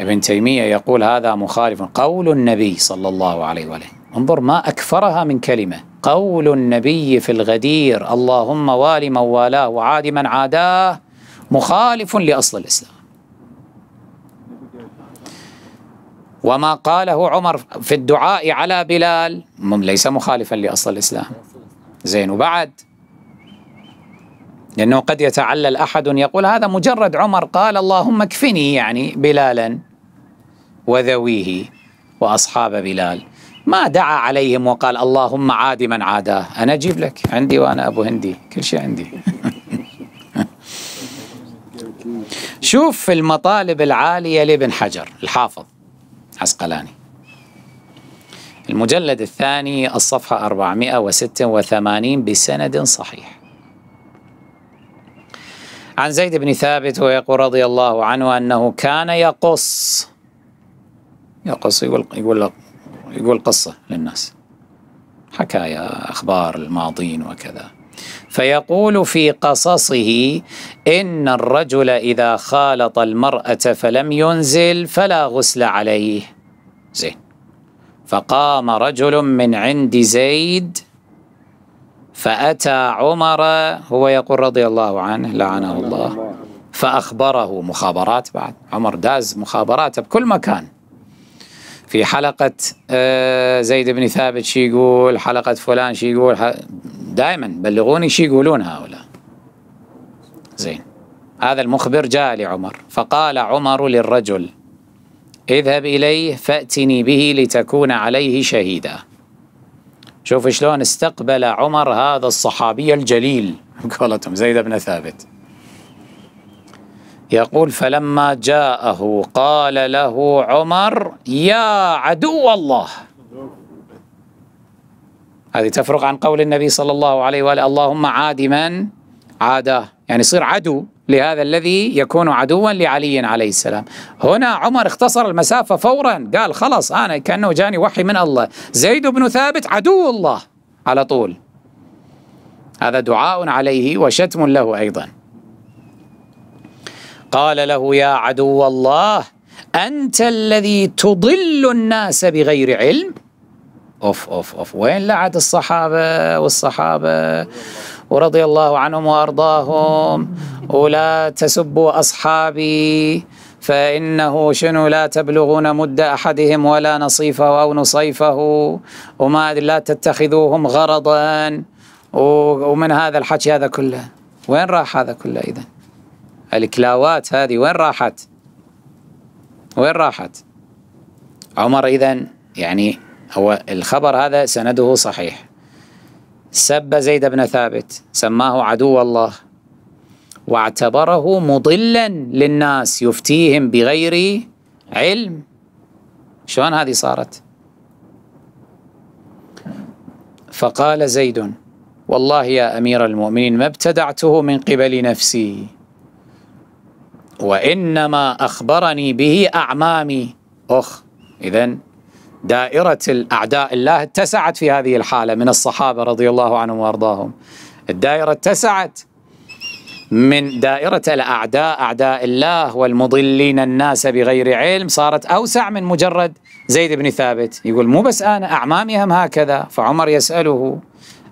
ابن تيمية يقول هذا مخالف قول النبي صلى الله عليه وآله انظر ما أكثرها من كلمة قول النبي في الغدير اللهم وال من والاه وعاد من عاداه مخالف لأصل الإسلام وما قاله عمر في الدعاء على بلال ليس مخالفا لأصل الإسلام زين وبعد لأنه قد يتعلل أحد يقول هذا مجرد عمر قال اللهم اكفني يعني بلالا وذويه وأصحاب بلال ما دعا عليهم وقال اللهم عاد من عاداه أنا أجيب لك عندي وأنا أبو هندي كل شيء عندي شوف في المطالب العالية لابن حجر الحافظ عسقلاني المجلد الثاني الصفحة 486 بسند صحيح عن زيد بن ثابت ويقول رضي الله عنه أنه كان يقص يرقص يقول يقول يقول قصة للناس حكايا أخبار الماضين وكذا فيقول في قصصه إن الرجل إذا خالط المرأة فلم ينزل فلا غسل عليه زين فقام رجل من عند زيد فأتى عمر هو يقول رضي الله عنه لعنه الله فأخبره مخابرات بعد عمر داز مخابرات بكل مكان في حلقة آه، زيد بن ثابت شي يقول حلقة فلان شي يقول دائما بلغوني شي يقولون هؤلاء زين هذا المخبر جاء لعمر فقال عمر للرجل اذهب إليه فأتني به لتكون عليه شهيدا شوف شلون استقبل عمر هذا الصحابي الجليل قولتهم زيد بن ثابت يقول فلما جاءه قال له عمر يا عدو الله هذه تفرق عن قول النبي صلى الله عليه وآله اللهم عاد من عاداه يعني يصير عدو لهذا الذي يكون عدوا لعلي عليه السلام هنا عمر اختصر المسافة فورا قال خلاص أنا كأنه جاني وحي من الله زيد بن ثابت عدو الله على طول هذا دعاء عليه وشتم له أيضا قال له يا عدو الله أنت الذي تضل الناس بغير علم أوف أوف أوف وين لعد الصحابة والصحابة ورضي الله عنهم وأرضاهم ولا تسبوا أصحابي فإنه شنو لا تبلغون مد أحدهم ولا نصيفه أو نصيفه وما لا تتخذوهم غرضا ومن هذا الحكي هذا كله وين راح هذا كله إذن الكلاوات هذه وين راحت وين راحت عمر إذا يعني هو الخبر هذا سنده صحيح سب زيد بن ثابت سماه عدو الله واعتبره مضلا للناس يفتيهم بغير علم شلون هذه صارت فقال زيد والله يا امير المؤمنين ما ابتدعته من قبل نفسي وإنما أخبرني به أعمامي أخ إذا دائرة الأعداء الله اتسعت في هذه الحالة من الصحابة رضي الله عنهم وأرضاهم الدائرة اتسعت من دائرة الأعداء أعداء الله والمضلين الناس بغير علم صارت أوسع من مجرد زيد بن ثابت يقول مو بس أنا أعمامي هم هكذا فعمر يسأله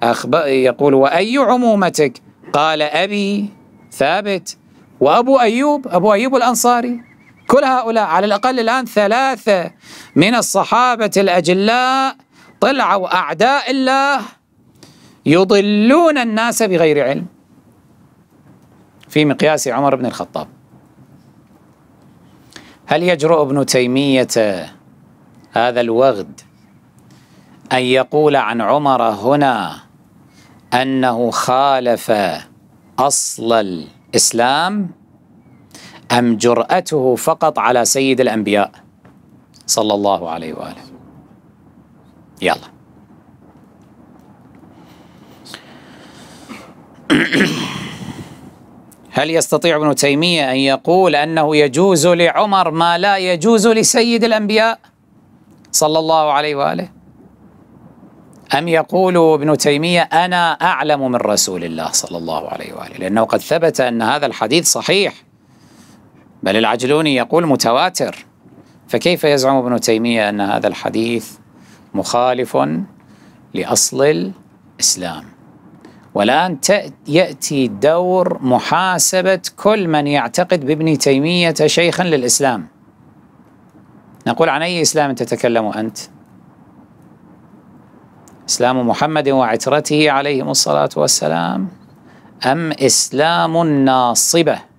أخبر يقول وأي عمومتك قال أبي ثابت وأبو أيوب أبو أيوب الأنصاري كل هؤلاء على الأقل الآن ثلاثة من الصحابة الأجلاء طلعوا أعداء الله يضلون الناس بغير علم في مقياس عمر بن الخطاب هل يجرؤ ابن تيمية هذا الوغد أن يقول عن عمر هنا أنه خالف أصل إسلام أم جرأته فقط على سيد الأنبياء صلى الله عليه وآله يلا هل يستطيع ابن تيمية أن يقول أنه يجوز لعمر ما لا يجوز لسيد الأنبياء صلى الله عليه وآله أم يقول ابن تيمية أنا أعلم من رسول الله صلى الله عليه وآله لأنه قد ثبت أن هذا الحديث صحيح بل العجلوني يقول متواتر فكيف يزعم ابن تيمية أن هذا الحديث مخالف لأصل الإسلام والآن يأتي دور محاسبة كل من يعتقد بابن تيمية شيخا للإسلام نقول عن أي إسلام تتكلم أنت؟ إسلام محمد وعترته عليهم الصلاة والسلام أم إسلام الناصبة